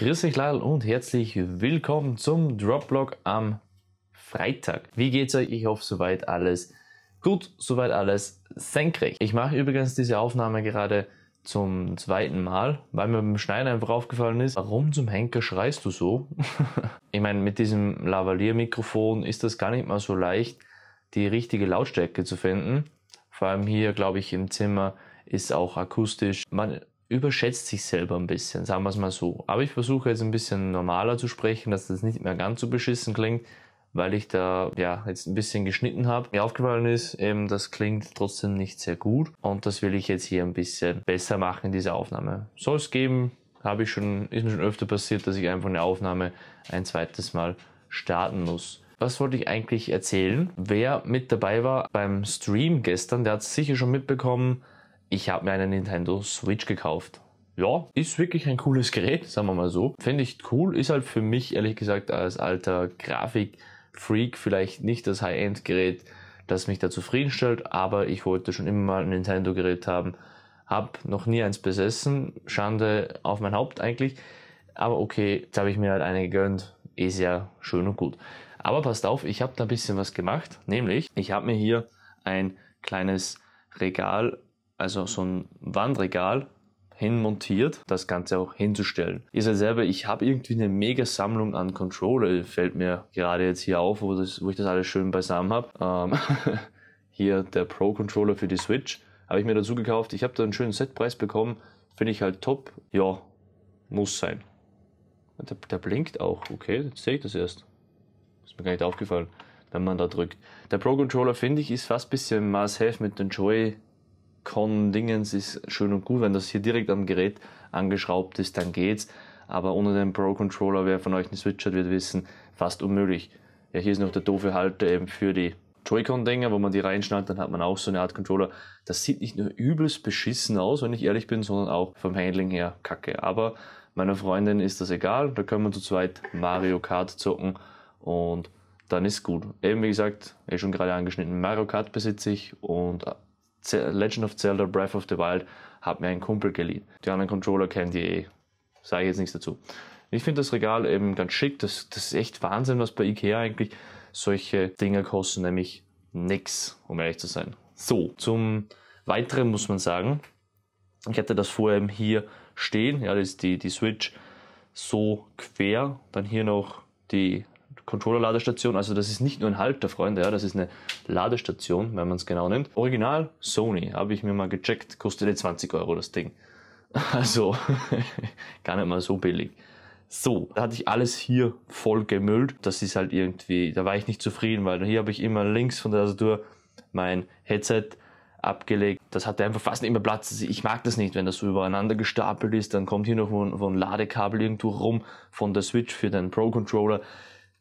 Grüß euch Lal und herzlich willkommen zum Droplog am Freitag. Wie geht's euch? Ich hoffe soweit alles gut, soweit alles senkrecht. Ich mache übrigens diese Aufnahme gerade zum zweiten Mal, weil mir beim Schneiden einfach aufgefallen ist, warum zum Henker schreist du so? ich meine, mit diesem Lavalier-Mikrofon ist das gar nicht mal so leicht, die richtige Lautstärke zu finden. Vor allem hier, glaube ich, im Zimmer ist auch akustisch man überschätzt sich selber ein bisschen, sagen wir es mal so. Aber ich versuche jetzt ein bisschen normaler zu sprechen, dass das nicht mehr ganz so beschissen klingt, weil ich da ja jetzt ein bisschen geschnitten habe. Mir aufgefallen ist, eben das klingt trotzdem nicht sehr gut und das will ich jetzt hier ein bisschen besser machen in dieser Aufnahme. Soll es geben, habe ich schon, ist mir schon öfter passiert, dass ich einfach eine Aufnahme ein zweites Mal starten muss. Was wollte ich eigentlich erzählen? Wer mit dabei war beim Stream gestern, der hat es sicher schon mitbekommen, ich habe mir eine Nintendo Switch gekauft. Ja, ist wirklich ein cooles Gerät, sagen wir mal so. Finde ich cool, ist halt für mich ehrlich gesagt als alter Grafik-Freak vielleicht nicht das High-End-Gerät, das mich da zufriedenstellt, aber ich wollte schon immer mal ein Nintendo-Gerät haben. Hab noch nie eins besessen, Schande auf mein Haupt eigentlich. Aber okay, jetzt habe ich mir halt eine gegönnt, ist ja schön und gut. Aber passt auf, ich habe da ein bisschen was gemacht, nämlich ich habe mir hier ein kleines Regal also so ein Wandregal hinmontiert, das Ganze auch hinzustellen. Ihr seht selber, ich habe irgendwie eine mega Sammlung an Controller, fällt mir gerade jetzt hier auf, wo, das, wo ich das alles schön beisammen habe. Ähm, hier der Pro-Controller für die Switch, habe ich mir dazu gekauft. Ich habe da einen schönen Setpreis bekommen, finde ich halt top. Ja, muss sein. Der, der blinkt auch, okay, jetzt sehe ich das erst. Ist mir gar nicht aufgefallen, wenn man da drückt. Der Pro-Controller, finde ich, ist fast ein bisschen Mass Health mit den Joy Con-Dingens ist schön und gut. Wenn das hier direkt am Gerät angeschraubt ist, dann geht's. Aber ohne den Pro-Controller, wer von euch einen Switch hat, wird wissen, fast unmöglich. Ja, hier ist noch der doofe Halter eben für die Joy-Con-Dinger, wo man die reinschneidet, dann hat man auch so eine Art Controller. Das sieht nicht nur übelst beschissen aus, wenn ich ehrlich bin, sondern auch vom Handling her kacke. Aber meiner Freundin ist das egal, da können wir zu zweit Mario Kart zocken und dann ist gut. Eben wie gesagt, eh schon gerade angeschnitten, Mario Kart besitze ich und Legend of Zelda Breath of the Wild hat mir ein Kumpel geliehen. Die anderen Controller kennen die eh. Sage ich jetzt nichts dazu. Ich finde das Regal eben ganz schick. Das, das ist echt Wahnsinn, was bei Ikea eigentlich solche Dinger kosten. Nämlich nichts, um ehrlich zu sein. So, zum Weiteren muss man sagen, ich hatte das vorher eben hier stehen. Ja, das ist die, die Switch so quer. Dann hier noch die Controller-Ladestation. Also das ist nicht nur ein Halter, Freunde, ja, das ist eine Ladestation, wenn man es genau nimmt. Original Sony, habe ich mir mal gecheckt, kostete 20 Euro das Ding. Also gar nicht mal so billig. So, da hatte ich alles hier voll gemüllt. Das ist halt irgendwie, da war ich nicht zufrieden, weil hier habe ich immer links von der Tastatur mein Headset abgelegt. Das hatte einfach fast nicht mehr Platz. Also ich mag das nicht, wenn das so übereinander gestapelt ist. Dann kommt hier noch ein, ein Ladekabel irgendwo rum von der Switch für den Pro-Controller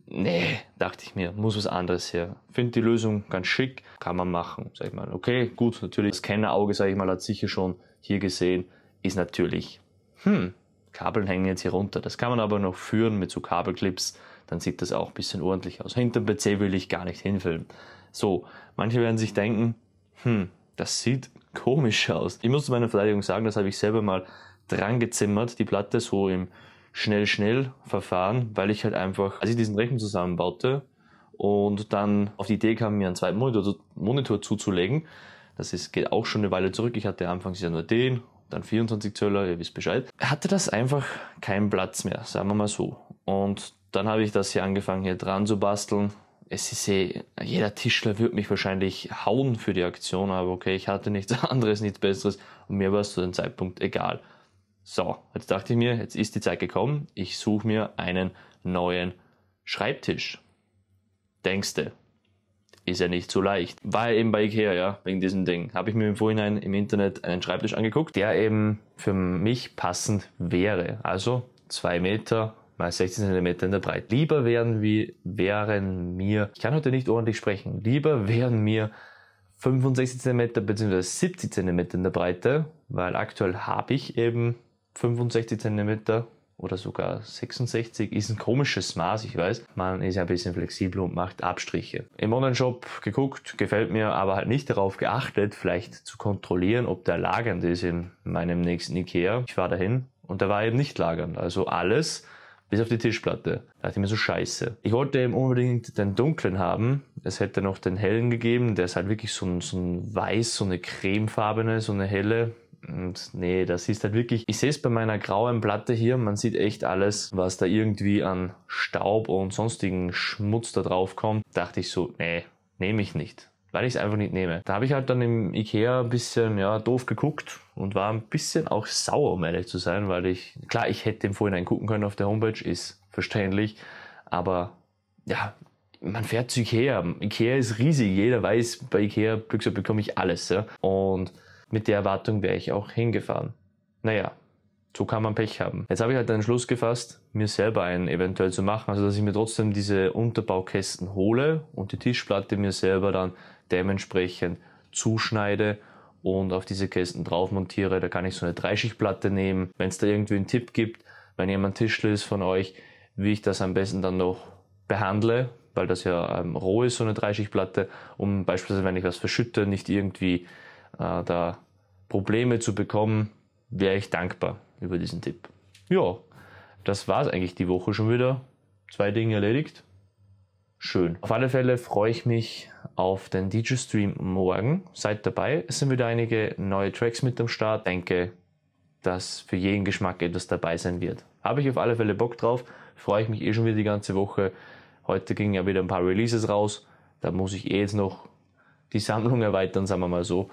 nee, dachte ich mir, muss was anderes her. Finde die Lösung ganz schick, kann man machen. Sag ich mal, okay, gut, natürlich, das Kennerauge, sag ich mal, hat sicher schon hier gesehen, ist natürlich, hm, Kabeln hängen jetzt hier runter. Das kann man aber noch führen mit so Kabelclips, dann sieht das auch ein bisschen ordentlich aus. Hinter dem PC will ich gar nicht hinfilmen. So, manche werden sich denken, hm, das sieht komisch aus. Ich muss zu meiner Verteidigung sagen, das habe ich selber mal dran gezimmert, die Platte so im schnell, schnell Verfahren, weil ich halt einfach, als ich diesen Rechner zusammenbaute und dann auf die Idee kam, mir einen zweiten Monitor, Monitor zuzulegen, das ist, geht auch schon eine Weile zurück. Ich hatte anfangs ja nur den, dann 24 Zöller, ihr wisst Bescheid. Hatte das einfach keinen Platz mehr, sagen wir mal so. Und dann habe ich das hier angefangen, hier dran zu basteln. Es ist eh, jeder Tischler würde mich wahrscheinlich hauen für die Aktion, aber okay, ich hatte nichts anderes, nichts Besseres und mir war es zu dem Zeitpunkt egal. So, jetzt dachte ich mir, jetzt ist die Zeit gekommen, ich suche mir einen neuen Schreibtisch. Denkst du? Ist ja nicht so leicht. War eben bei Ikea, ja, wegen diesem Ding. Habe ich mir im Vorhinein im Internet einen Schreibtisch angeguckt, der eben für mich passend wäre. Also 2 Meter mal 16 cm in der Breite. Lieber wären, wie, wären mir, ich kann heute nicht ordentlich sprechen, lieber wären mir 65 cm bzw. 70 cm in der Breite, weil aktuell habe ich eben 65 cm oder sogar 66 ist ein komisches Maß, ich weiß. Man ist ja ein bisschen flexibel und macht Abstriche. Im Online-Shop geguckt, gefällt mir, aber halt nicht darauf geachtet, vielleicht zu kontrollieren, ob der lagernd ist in meinem nächsten Ikea. Ich war dahin und der war eben nicht lagernd. Also alles bis auf die Tischplatte. Da dachte ich mir so scheiße. Ich wollte eben unbedingt den dunklen haben. Es hätte noch den hellen gegeben. Der ist halt wirklich so ein, so ein weiß, so eine cremefarbene, so eine helle. Und nee, das ist halt wirklich, ich sehe es bei meiner grauen Platte hier, man sieht echt alles, was da irgendwie an Staub und sonstigen Schmutz da drauf kommt. Dachte ich so, nee, nehme ich nicht. Weil ich es einfach nicht nehme. Da habe ich halt dann im Ikea ein bisschen, ja, doof geguckt und war ein bisschen auch sauer, um ehrlich zu sein, weil ich, klar, ich hätte im Vorhinein gucken können auf der Homepage, ist verständlich, aber ja, man fährt zu Ikea. Ikea ist riesig, jeder weiß, bei Ikea, bekomme ich alles. Ja. Und mit der Erwartung wäre ich auch hingefahren. Naja, so kann man Pech haben. Jetzt habe ich halt einen Schluss gefasst, mir selber einen eventuell zu machen, also dass ich mir trotzdem diese Unterbaukästen hole und die Tischplatte mir selber dann dementsprechend zuschneide und auf diese Kästen drauf montiere. Da kann ich so eine Dreischichtplatte nehmen. Wenn es da irgendwie einen Tipp gibt, wenn jemand Tischler ist von euch, wie ich das am besten dann noch behandle, weil das ja ähm, roh ist, so eine Dreischichtplatte, um beispielsweise, wenn ich was verschütte, nicht irgendwie äh, da Probleme zu bekommen, wäre ich dankbar über diesen Tipp. Ja, das war es eigentlich die Woche schon wieder. Zwei Dinge erledigt. Schön. Auf alle Fälle freue ich mich auf den DJ-Stream morgen. Seid dabei. Es sind wieder einige neue Tracks mit am Start. Ich denke, dass für jeden Geschmack etwas dabei sein wird. Habe ich auf alle Fälle Bock drauf. Freue ich mich eh schon wieder die ganze Woche. Heute gingen ja wieder ein paar Releases raus. Da muss ich eh jetzt noch die Sammlung erweitern, sagen wir mal so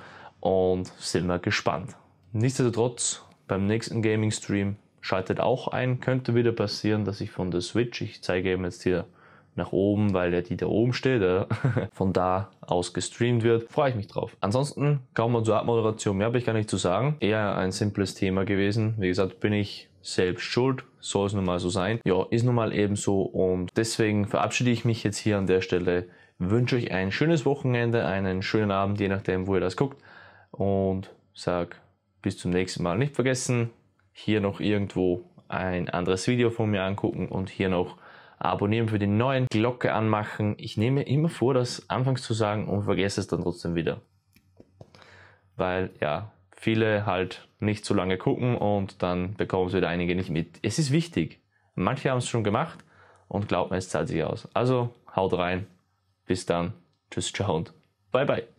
und sind wir gespannt. Nichtsdestotrotz, beim nächsten Gaming-Stream schaltet auch ein. Könnte wieder passieren, dass ich von der Switch, ich zeige eben jetzt hier nach oben, weil ja die da oben steht, ja. von da aus gestreamt wird. Freue ich mich drauf. Ansonsten kommen wir zur Abmoderation. Mehr habe ich gar nicht zu sagen. Eher ein simples Thema gewesen. Wie gesagt, bin ich selbst schuld. Soll es nun mal so sein. Ja, ist nun mal eben so. Und deswegen verabschiede ich mich jetzt hier an der Stelle. Wünsche euch ein schönes Wochenende, einen schönen Abend, je nachdem, wo ihr das guckt und sage bis zum nächsten Mal. Nicht vergessen, hier noch irgendwo ein anderes Video von mir angucken und hier noch abonnieren für den neuen, Glocke anmachen. Ich nehme immer vor, das anfangs zu sagen und vergesse es dann trotzdem wieder. Weil ja, viele halt nicht so lange gucken und dann bekommen es wieder einige nicht mit. Es ist wichtig. Manche haben es schon gemacht und glaubt mir, es zahlt sich aus. Also haut rein. Bis dann. Tschüss, ciao und bye bye.